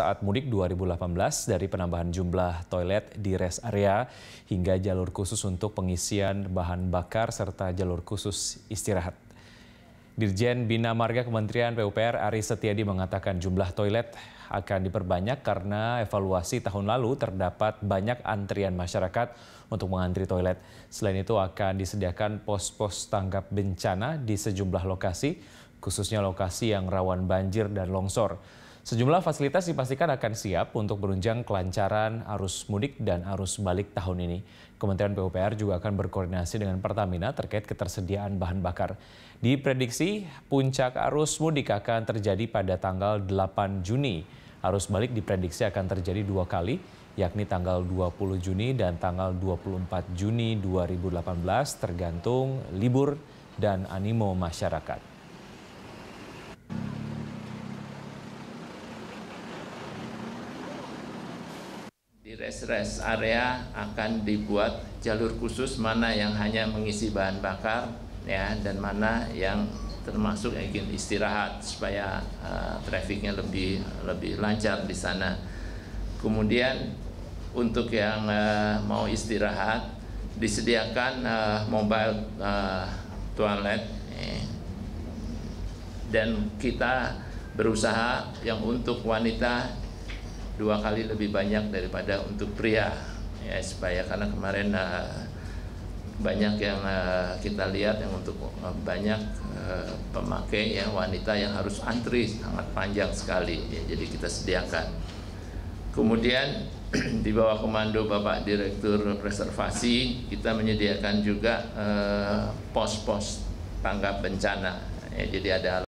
saat mudik 2018 dari penambahan jumlah toilet di rest area hingga jalur khusus untuk pengisian bahan bakar serta jalur khusus istirahat. Dirjen Bina Marga Kementerian PUPR Ari Setiadi mengatakan jumlah toilet akan diperbanyak karena evaluasi tahun lalu terdapat banyak antrian masyarakat untuk mengantri toilet. Selain itu akan disediakan pos-pos tanggap bencana di sejumlah lokasi khususnya lokasi yang rawan banjir dan longsor. Sejumlah fasilitas dipastikan akan siap untuk menunjang kelancaran arus mudik dan arus balik tahun ini. Kementerian PUPR juga akan berkoordinasi dengan Pertamina terkait ketersediaan bahan bakar. Diprediksi puncak arus mudik akan terjadi pada tanggal 8 Juni. Arus balik diprediksi akan terjadi dua kali, yakni tanggal 20 Juni dan tanggal 24 Juni 2018 tergantung libur dan animo masyarakat. rest-rest area akan dibuat jalur khusus mana yang hanya mengisi bahan bakar ya dan mana yang termasuk ingin istirahat supaya uh, trafiknya lebih lebih lancar di sana. Kemudian untuk yang uh, mau istirahat disediakan uh, mobile uh, toilet eh. dan kita berusaha yang untuk wanita dua kali lebih banyak daripada untuk pria ya supaya karena kemarin uh, banyak yang uh, kita lihat yang untuk uh, banyak uh, pemakai ya wanita yang harus antri sangat panjang sekali ya, jadi kita sediakan kemudian di bawah komando Bapak Direktur Preservasi kita menyediakan juga pos-pos uh, tanggap bencana ya, jadi ada